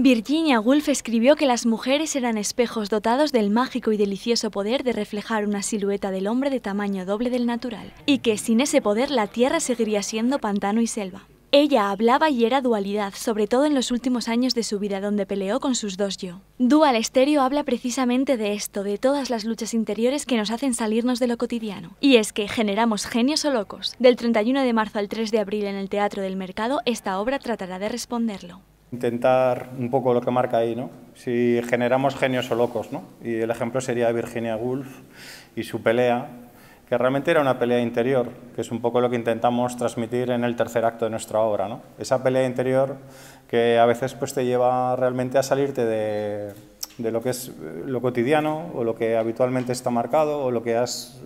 Virginia Woolf escribió que las mujeres eran espejos dotados del mágico y delicioso poder de reflejar una silueta del hombre de tamaño doble del natural, y que sin ese poder la tierra seguiría siendo pantano y selva. Ella hablaba y era dualidad, sobre todo en los últimos años de su vida donde peleó con sus dos yo. Dual Stereo habla precisamente de esto, de todas las luchas interiores que nos hacen salirnos de lo cotidiano. Y es que generamos genios o locos. Del 31 de marzo al 3 de abril en el Teatro del Mercado, esta obra tratará de responderlo. Intentar un poco lo que marca ahí, ¿no? Si generamos genios o locos, ¿no? Y el ejemplo sería Virginia Woolf y su pelea, que realmente era una pelea interior, que es un poco lo que intentamos transmitir en el tercer acto de nuestra obra, Esa pelea interior que a veces pues, te lleva realmente a salirte de, de lo que es lo cotidiano o lo que habitualmente está marcado o lo que has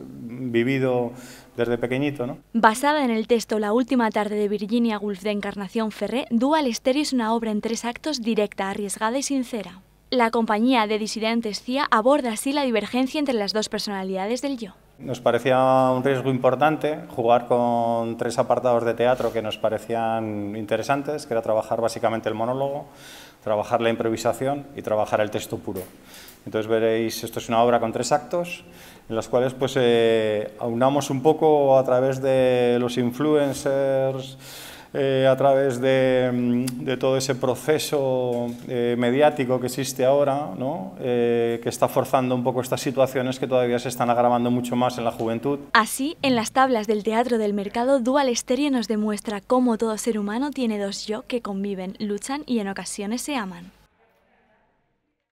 vivido desde pequeñito. Basada en el texto La última tarde de Virginia Woolf de Encarnación Ferré, Dual Stereo es una obra en tres actos directa, arriesgada y sincera. La compañía de disidentes CIA aborda así la divergencia entre las dos personalidades del yo. Nos parecía un riesgo importante jugar con tres apartados de teatro que nos parecían interesantes, que era trabajar básicamente el monólogo, trabajar la improvisación y trabajar el texto puro. Entonces veréis, esto es una obra con tres actos, en las cuales pues eh, aunamos un poco a través de los influencers, eh, a través mm, de, todo ese proceso eh, mediático que existe ahora, eh, que está forzando un poco estas situaciones que todavía se están agravando mucho más en la juventud. Así, en las tablas del Teatro del Mercado, Dual Estéreo nos demuestra cómo todo ser humano tiene dos yo que conviven, luchan y en ocasiones se aman.